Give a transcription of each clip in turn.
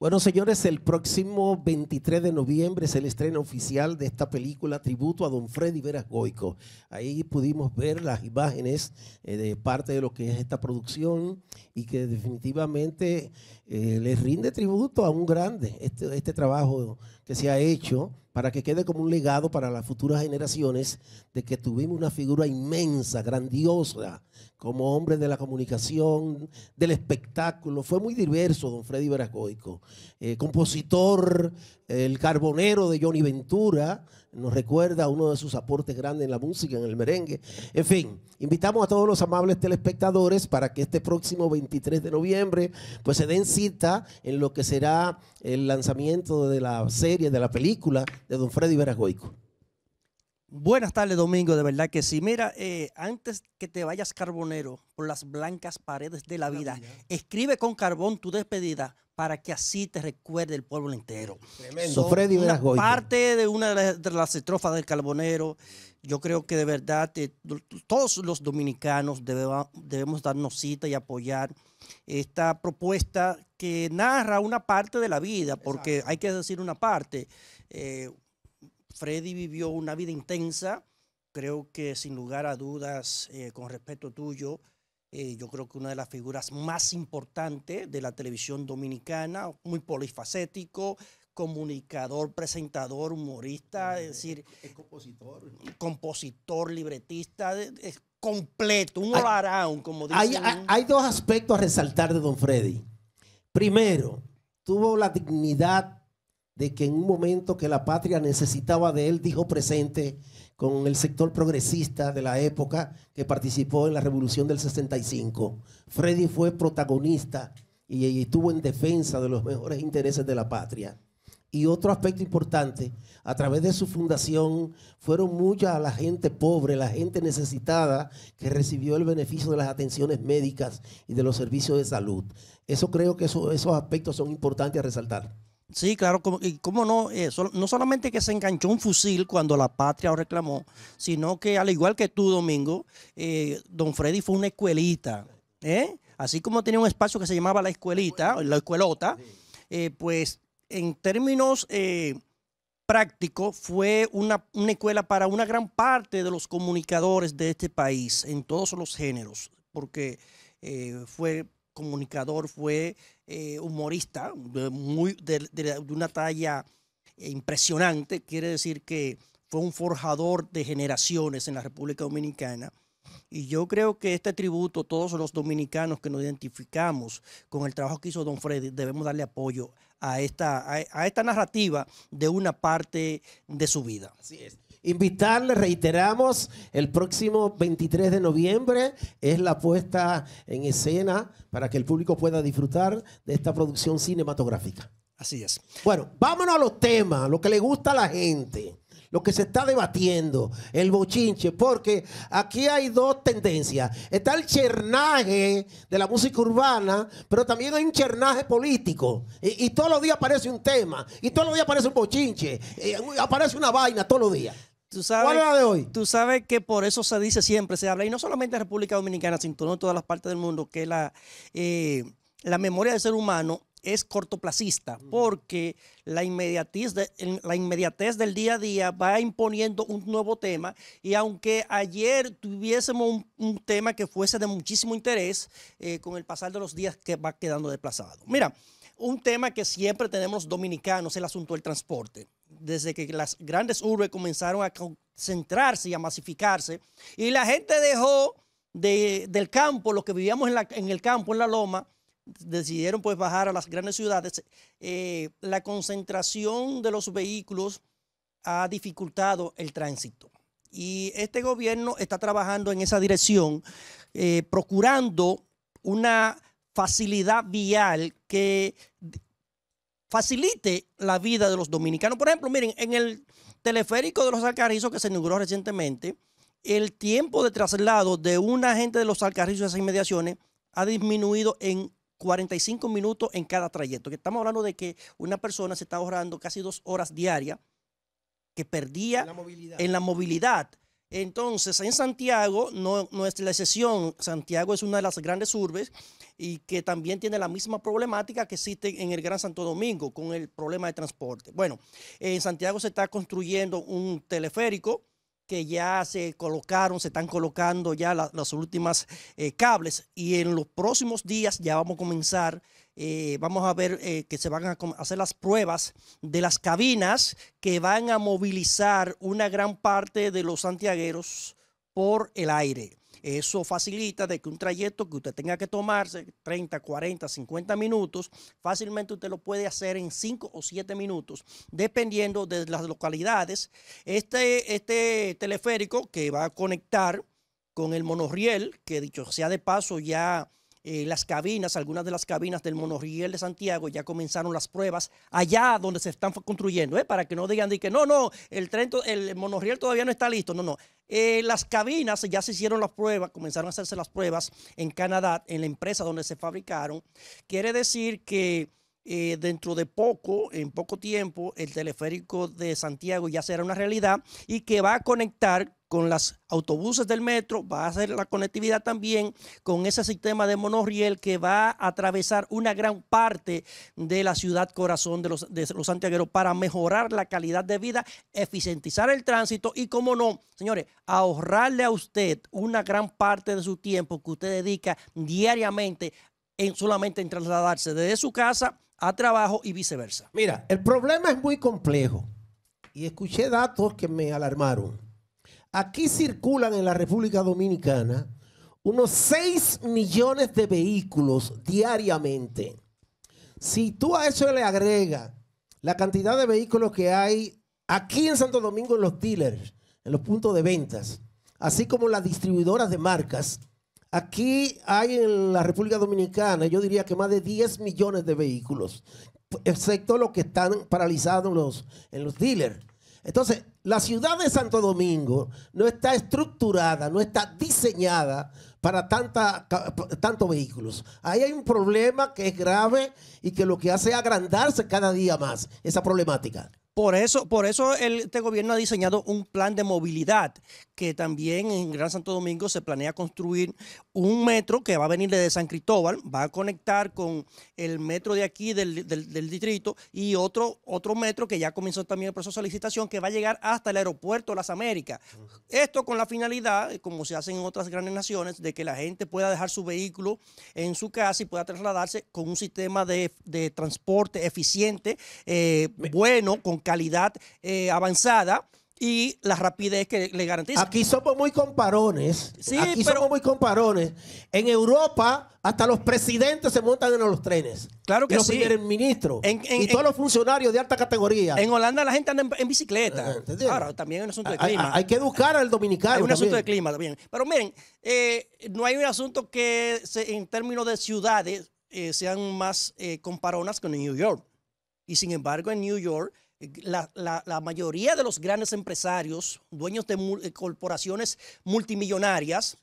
Bueno, señores, el próximo 23 de noviembre es el estreno oficial de esta película Tributo a Don Freddy Veras Goico. Ahí pudimos ver las imágenes eh, de parte de lo que es esta producción y que definitivamente eh, les rinde tributo a un grande este, este trabajo que se ha hecho para que quede como un legado para las futuras generaciones de que tuvimos una figura inmensa, grandiosa, como hombre de la comunicación, del espectáculo. Fue muy diverso don Freddy Veracoico, eh, compositor, el carbonero de Johnny Ventura, nos recuerda uno de sus aportes grandes en la música, en el merengue. En fin, invitamos a todos los amables telespectadores para que este próximo 23 de noviembre pues se den cita en lo que será el lanzamiento de la serie, de la película de Don Freddy Veragoico. Buenas tardes, Domingo, de verdad que sí. Mira, eh, antes que te vayas carbonero por las blancas paredes de la vida, escribe con carbón tu despedida para que así te recuerde el pueblo entero. Tremendo. Sofredi una parte de una de las estrofas del Carbonero. Yo creo que de verdad eh, todos los dominicanos debemos darnos cita y apoyar esta propuesta que narra una parte de la vida, porque hay que decir una parte. Eh, Freddy vivió una vida intensa, creo que sin lugar a dudas, eh, con respeto tuyo, eh, yo creo que una de las figuras más importantes de la televisión dominicana, muy polifacético, comunicador, presentador, humorista, es decir... compositor. Compositor, libretista, es completo, un around, como dicen. hay dos aspectos a resaltar de Don Freddy. Primero, tuvo la dignidad de que en un momento que la patria necesitaba de él, dijo presente, con el sector progresista de la época que participó en la revolución del 65. Freddy fue protagonista y, estuvo en defensa de los mejores intereses de la patria. Y otro aspecto importante, a través de su fundación fueron muchas la gente pobre, la gente necesitada que recibió el beneficio de las atenciones médicas y de los servicios de salud. Eso creo que esos aspectos son importantes a resaltar. Sí, claro, y cómo no, eh, no solamente que se enganchó un fusil cuando la patria lo reclamó, sino que al igual que tú, Domingo, eh, don Freddy fue una escuelita, ¿eh? Así como tenía un espacio que se llamaba la escuelita, la escuelota, pues en términos prácticos fue una, escuela para una gran parte de los comunicadores de este país, en todos los géneros, porque fue comunicador, fue eh, humorista, muy, de, una talla eh, impresionante, quiere decir que fue un forjador de generaciones en la República Dominicana. Y yo creo que este tributo, todos los dominicanos que nos identificamos con el trabajo que hizo Don Freddy, debemos darle apoyo a esta, a, esta narrativa de una parte de su vida. Así es. Invitarles, reiteramos, el próximo 23 de noviembre es la puesta en escena para que el público pueda disfrutar de esta producción cinematográfica. Así es. Bueno, vámonos a los temas, lo que le gusta a la gente lo que se está debatiendo, el bochinche, porque aquí hay dos tendencias. Está el chernaje de la música urbana, pero también hay un chernaje político. Y, todos los días aparece un tema, y todos los días aparece un bochinche, aparece una vaina todos los días. Tú sabes, Tú sabes que por eso se dice siempre, se habla, y no solamente en República Dominicana, sino en todas las partes del mundo, que la, eh, la memoria del ser humano es cortoplacista, porque la inmediatez, del día a día va imponiendo un nuevo tema y aunque ayer tuviésemos un, tema que fuese de muchísimo interés, eh, con el pasar de los días que va quedando desplazado. Mira, un tema que siempre tenemos dominicanos, el asunto del transporte desde que las grandes urbes comenzaron a concentrarse y a masificarse, y la gente dejó del campo, los que vivíamos en, el campo, en la loma, decidieron pues bajar a las grandes ciudades, eh, la concentración de los vehículos ha dificultado el tránsito. Y este gobierno está trabajando en esa dirección, eh, procurando una facilidad vial que facilite la vida de los dominicanos. Por ejemplo, miren, en el teleférico de los Alcarrizos que se inauguró recientemente, el tiempo de traslado de un agente de los Alcarrizos a esas inmediaciones ha disminuido en 45 minutos en cada trayecto. estamos hablando de que una persona se está ahorrando casi dos horas diarias que perdía en la movilidad entonces, en Santiago no, es la excepción. Santiago es una de las grandes urbes y que también tiene la misma problemática que existe en el Gran Santo Domingo con el problema de transporte. Bueno, en Santiago se está construyendo un teleférico que ya se colocaron, se están colocando ya las últimas eh, cables y en los próximos días ya vamos a comenzar eh, vamos a ver eh, que se van a hacer las pruebas de las cabinas que van a movilizar una gran parte de los santiagueros por el aire. Eso facilita de que un trayecto que usted tenga que tomarse 30, 40, 50 minutos, fácilmente usted lo puede hacer en 5 o 7 minutos, dependiendo de las localidades. Este, este teleférico que va a conectar con el monorriel, que dicho sea de paso ya eh, las cabinas, algunas de las cabinas del monorriel de Santiago, ya comenzaron las pruebas allá donde se están construyendo, ¿eh? para que no digan de que no, no, el, tren, el monorriel todavía no está listo, no, no. Eh, las cabinas ya se hicieron las pruebas, comenzaron a hacerse las pruebas en Canadá, en la empresa donde se fabricaron. Quiere decir que eh, dentro de poco, en poco tiempo, el teleférico de Santiago ya será una realidad y que va a conectar con las autobuses del metro, va a hacer la conectividad también con ese sistema de monorriel que va a atravesar una gran parte de la ciudad corazón de los, de los santiagueros para mejorar la calidad de vida, eficientizar el tránsito y, como no, señores, ahorrarle a usted una gran parte de su tiempo que usted dedica diariamente en solamente en trasladarse desde su casa a trabajo y viceversa. Mira, el problema es muy complejo y escuché datos que me alarmaron. Aquí circulan en la República Dominicana unos 6 millones de vehículos diariamente. Si tú a eso le agregas la cantidad de vehículos que hay aquí en Santo Domingo en los dealers, en los puntos de ventas, así como las distribuidoras de marcas, Aquí hay en la República Dominicana, yo diría que más de 10 millones de vehículos, excepto los que están paralizados en los, dealers. Entonces, la ciudad de Santo Domingo no está estructurada, no está diseñada para tantos vehículos. Ahí hay un problema que es grave y que lo que hace es agrandarse cada día más esa problemática. Por eso, por eso este gobierno ha diseñado un plan de movilidad que también en Gran Santo Domingo se planea construir un metro que va a venir desde San Cristóbal, va a conectar con el metro de aquí del, distrito y otro, otro metro que ya comenzó también el proceso de licitación que va a llegar hasta el aeropuerto las Américas. Esto con la finalidad, como se hace en otras grandes naciones, de que la gente pueda dejar su vehículo en su casa y pueda trasladarse con un sistema de, transporte eficiente, eh, bueno, con calidad eh, avanzada y la rapidez que le garantiza. Aquí somos muy comparones. Sí, Aquí somos muy comparones. En Europa, hasta los presidentes se montan en los trenes. Claro que y los sí. ministros. y todos los funcionarios de alta categoría. En Holanda la gente anda en, bicicleta. Ah, también es un asunto de clima. Hay, que educar al dominicano. Es un asunto de clima también. Pero miren, eh, no hay un asunto que en términos de ciudades eh, sean más comparonas comparonas con New York. Y sin embargo, en New York la, mayoría de los grandes empresarios, dueños de eh, corporaciones multimillonarias,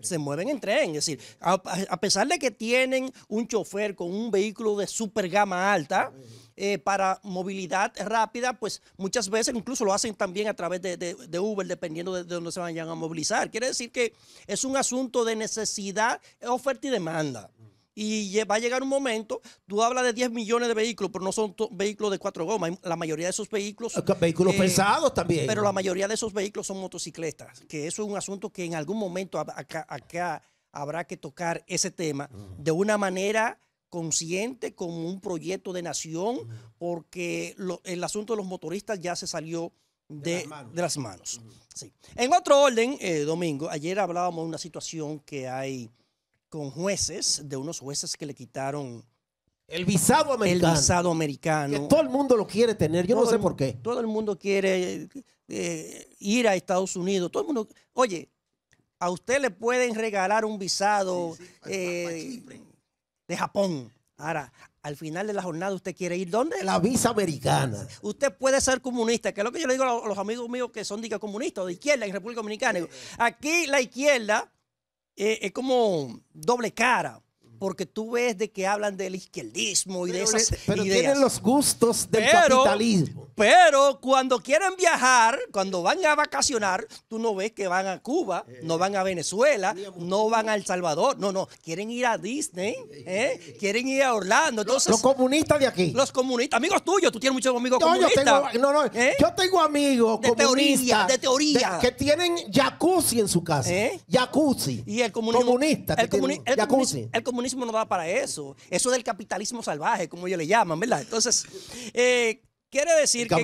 se mueven, en tren. Es decir, a, pesar de que tienen un chofer con un vehículo de super gama alta, eh, para movilidad rápida, pues muchas veces incluso lo hacen también a través de, Uber, dependiendo de, de, dónde se vayan a movilizar. Quiere decir que es un asunto de necesidad, oferta y demanda. Y va a llegar un momento, tú hablas de 10 millones de vehículos, pero no son vehículos de cuatro gomas. La mayoría de esos vehículos... Ah, vehículos eh, pesados también. Pero la mayoría de esos vehículos son motocicletas, que eso es un asunto que en algún momento acá, habrá que tocar ese tema de una manera consciente, como un proyecto de nación, porque el asunto de los motoristas ya se salió de, las manos. En otro orden, eh, Domingo, ayer hablábamos de una situación que hay con jueces, de unos jueces que le quitaron el visado americano. El visado americano. Que todo el mundo lo quiere tener, yo no sé por qué. Todo el mundo quiere eh, ir a Estados Unidos, todo el mundo... Oye, a usted le pueden regalar un visado eh, de Japón. Ahora, al final de la jornada, ¿usted quiere ir dónde? La visa americana. Usted puede ser comunista, que es lo que yo le digo a los amigos míos que son diga comunistas de izquierda en República Dominicana. Aquí la izquierda eh, es como doble cara porque tú ves de que hablan del izquierdismo y de esas pero tienen los gustos del capitalismo. Pero cuando quieren viajar, cuando van a vacacionar, tú no ves que van a Cuba, eh. no van a Venezuela, no van a El Salvador, no, no, quieren ir a Disney, ¿eh? quieren ir a Orlando. los, comunistas de aquí. Los comunistas, amigos tuyos, tú tienes muchos amigos comunistas. Yo tengo, no, no, ¿Eh? yo tengo amigos de Teoría, de teoría. que tienen jacuzzi en su casa. Jacuzzi. Y el comunista. el comunista no da para eso. Eso del capitalismo salvaje, como ellos le llaman, ¿verdad? Entonces, eh, quiere decir que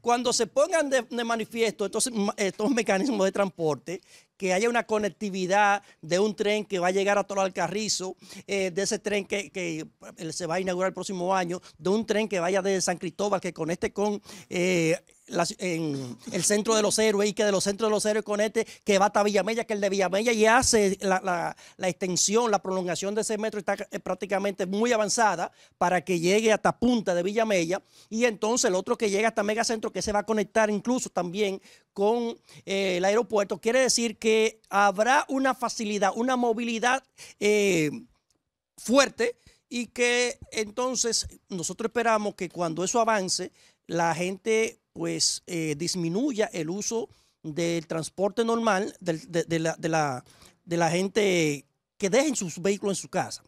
cuando se pongan de, manifiesto estos, estos mecanismos de transporte, que haya una conectividad de un tren que va a llegar a todo Alcarrizo, eh, de ese tren que, eh, se va a inaugurar el próximo año, de un tren que vaya de San Cristóbal, que conecte con en el centro de los héroes y que de los centros de los héroes conecte que va hasta Villamella, que el de Villamella y hace la, extensión, la prolongación de ese metro está eh, prácticamente muy avanzada para que llegue hasta Punta de Villamella y entonces el otro que llega hasta Megacentro que se va a conectar incluso también con eh, el aeropuerto, quiere decir que habrá una facilidad, una movilidad eh, fuerte y que entonces nosotros esperamos que cuando eso avance, la gente pues eh, disminuya el uso del transporte normal de, la, gente que dejen sus vehículos en su casa.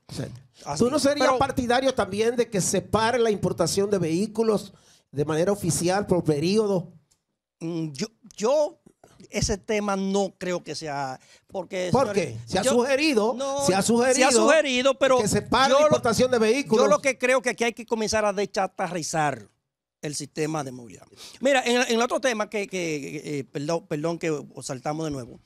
¿Tú no serías partidario también de que se pare la importación de vehículos de manera oficial por periodo? Mm, yo, yo ese tema no creo que sea porque qué? se ha sugerido se ha sugerido pero que se pare la importación de vehículos yo lo que creo que aquí hay que comenzar a deschatarrizar el sistema de movilidad. Mira, en, el otro tema que, eh, perdón, perdón, que saltamos de nuevo,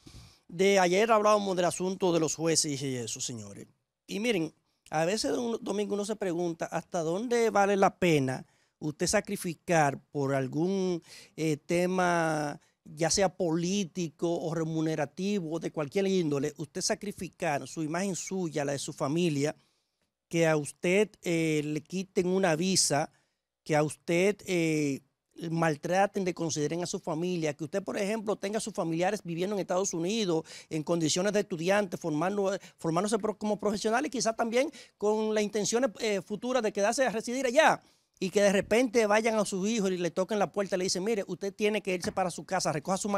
de ayer hablábamos del asunto de los jueces y eso, señores. Y miren, a veces un domingo uno se pregunta hasta dónde vale la pena usted sacrificar por algún eh, tema, ya sea político o remunerativo, de cualquier índole, usted sacrificar su imagen suya, la de su familia, que a usted eh, le quiten una visa que a usted eh, maltraten, de consideren a su familia, que usted, por ejemplo, tenga a sus familiares viviendo en Estados Unidos, en condiciones de estudiante, formando, eh, formándose como profesionales, quizás también con las intenciones eh, futuras futura de quedarse a residir allá y que de repente vayan a su hijo y le toquen la puerta y le dicen, mire, usted tiene que irse para su casa, recoja su,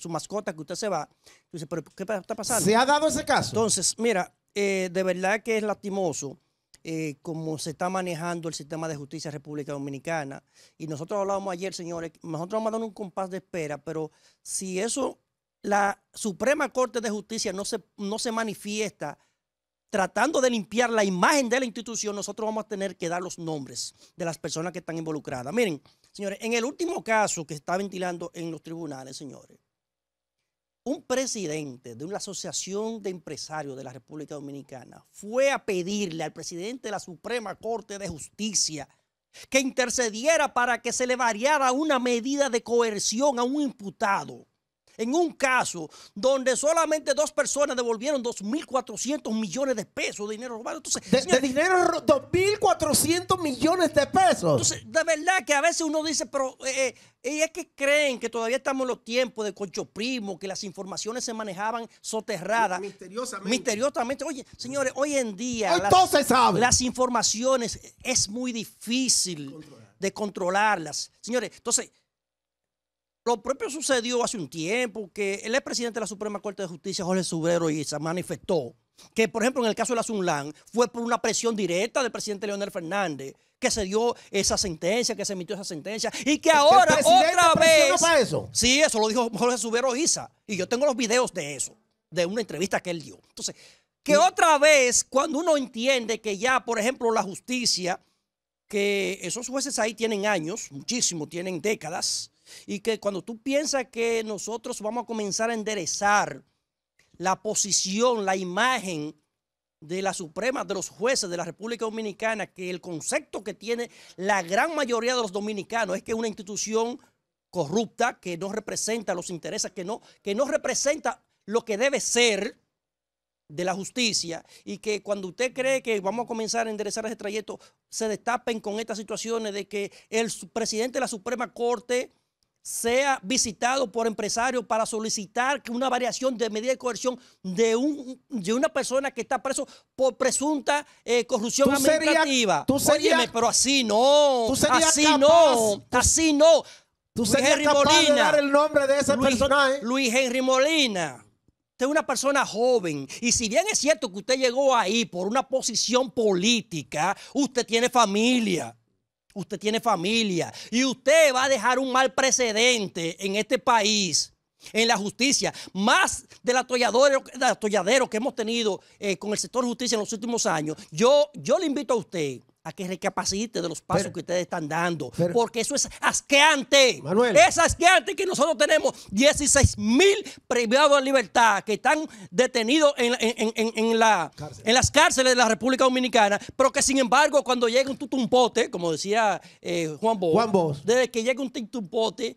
su mascota que usted se va. Dice, pero ¿qué está pasando? ¿Se ha dado ese caso? Entonces, mira, de verdad que es lastimoso eh, como se está manejando el sistema de justicia en República Dominicana. Y nosotros hablábamos ayer, señores, nosotros vamos a dar un compás de espera, pero si eso, la Suprema Corte de Justicia no se, no se manifiesta tratando de limpiar la imagen de la institución, nosotros vamos a tener que dar los nombres de las personas que están involucradas. Miren, señores, en el último caso que está ventilando en los tribunales, señores, un presidente de una asociación de empresarios de la República Dominicana fue a pedirle al presidente de la Suprema Corte de Justicia que intercediera para que se le variara una medida de coerción a un imputado en un caso donde solamente dos personas devolvieron 2.400 millones de pesos de dinero robado. Entonces, de, dinero robado? 2.400 millones de pesos. Entonces, de verdad que a veces uno dice, pero eh, eh, es que creen que todavía estamos en los tiempos de Concho Primo, que las informaciones se manejaban soterradas. Misteriosamente. Misteriosamente. Oye, señores, hoy en día. Entonces las, sabe. las informaciones es muy difícil de controlarlas. Señores, entonces lo propio sucedió hace un tiempo que el expresidente de la Suprema Corte de Justicia, Jorge Subero Isa manifestó que, por ejemplo, en el caso de la Sunlan, fue por una presión directa del presidente Leonel Fernández que se dio esa sentencia, que se emitió esa sentencia y que ahora otra vez... Para eso? Sí, eso lo dijo Jorge Subero Isa y yo tengo los videos de eso, de una entrevista que él dio. Entonces, que otra vez, cuando uno entiende que ya, por ejemplo, la justicia, que esos jueces ahí tienen años, muchísimo, tienen décadas, y que cuando tú piensas que nosotros vamos a comenzar a enderezar la posición, la imagen de la Suprema, de los jueces de la República Dominicana, que el concepto que tiene la gran mayoría de los dominicanos es que es una institución corrupta, que no representa los intereses, que no, que no representa lo que debe ser de la justicia y que cuando usted cree que vamos a comenzar a enderezar ese trayecto, se destapen con estas situaciones de que el presidente de la Suprema Corte sea visitado por empresarios para solicitar una variación de medida de coerción de, de una persona que está preso por presunta eh, corrupción administrativa. tú pero así no. así no. así no. Tú Henry Molina, el nombre de ese Luis Henry Molina. Usted es una persona joven y si bien es cierto que usted llegó ahí por una posición política, usted tiene familia usted tiene familia y usted va a dejar un mal precedente en este país, en la justicia, más del atolladero, que hemos tenido eh, con el sector justicia en los últimos años. Yo, yo le invito a usted a que recapacite de los pasos que ustedes están dando. porque eso es asqueante. Manuel. Es asqueante que nosotros tenemos 16 mil privados de libertad que están detenidos en, la, en las cárceles de la República Dominicana, pero que sin embargo cuando llega un tutumpote, como decía eh, Juan Bosch, desde que llega un tutumpote,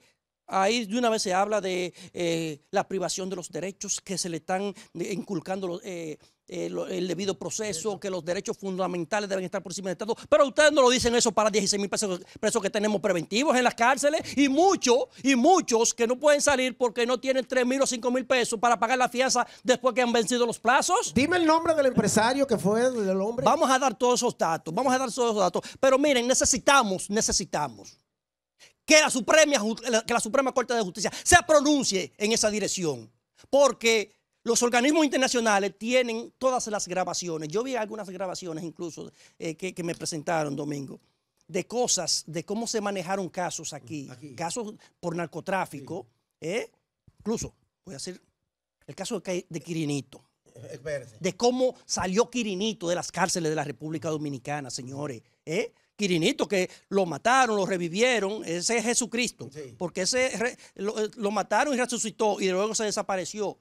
Ahí de una vez se habla de eh, la privación de los derechos que se le están inculcando los, eh, el, debido proceso, que los derechos fundamentales deben estar por encima del Estado. Pero ustedes no lo dicen eso para 16 mil pesos presos, que tenemos preventivos en las cárceles y muchos, y muchos que no pueden salir porque no tienen 3 mil o 5 mil pesos para pagar la fianza después que han vencido los plazos. Dime el nombre del empresario que fue del hombre. Vamos a dar todos esos datos, vamos a dar todos esos datos. Pero miren, necesitamos, necesitamos que la Suprema, que la Suprema Corte de Justicia se pronuncie en esa dirección. Porque los organismos internacionales tienen todas las grabaciones. Yo vi algunas grabaciones incluso eh, que, me presentaron domingo de cosas, de cómo se manejaron casos aquí, mm, casos por narcotráfico, ¿eh? incluso, voy a decir, el caso de, de Quirinito, eh, de cómo salió Quirinito de las cárceles de la República Dominicana, señores. ¿eh? Quirinito, que lo mataron, lo revivieron, ese es Jesucristo, porque ese lo, mataron y resucitó y luego se desapareció.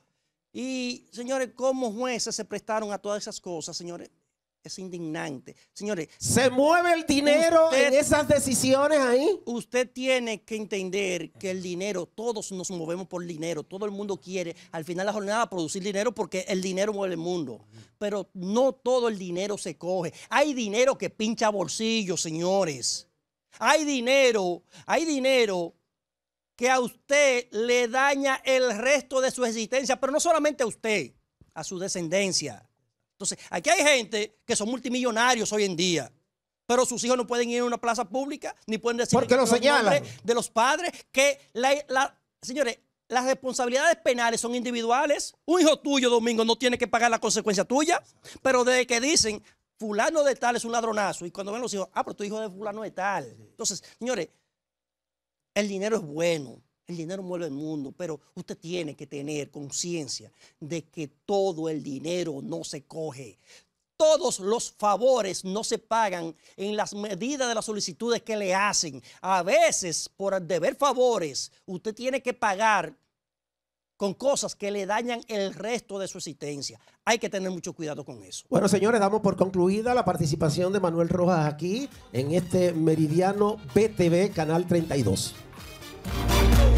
Y, señores, cómo jueces se prestaron a todas esas cosas, señores, es indignante. Señores, ¿se mueve el dinero en esas decisiones ahí? Usted tiene que entender que el dinero, todos nos movemos por dinero, todo el mundo quiere al final de la jornada producir dinero porque el dinero mueve el mundo. Pero no todo el dinero se coge. Hay dinero que pincha bolsillos, señores. Hay dinero, hay dinero que a usted le daña el resto de su existencia, pero no solamente a usted, a su descendencia. Entonces, aquí hay gente que son multimillonarios hoy en día, pero sus hijos no pueden ir a una plaza pública, ni pueden decir Porque lo de los padres que la, señores, las responsabilidades penales son individuales. Un hijo tuyo, Domingo, no tiene que pagar la consecuencia tuya, pero desde que dicen fulano de tal es un ladronazo, y cuando ven los hijos, ah, pero tu hijo es fulano de tal. Entonces, señores, el dinero es bueno, el dinero mueve el mundo, pero usted tiene que tener conciencia de que todo el dinero no se coge. Todos los favores no se pagan en las medidas de las solicitudes que le hacen. A veces, por deber favores, usted tiene que pagar con cosas que le dañan el resto de su existencia. Hay que tener mucho cuidado con eso. Bueno, señores, damos por concluida la participación de Manuel Rojas aquí en este Meridiano BTV, Canal 32. Thank you.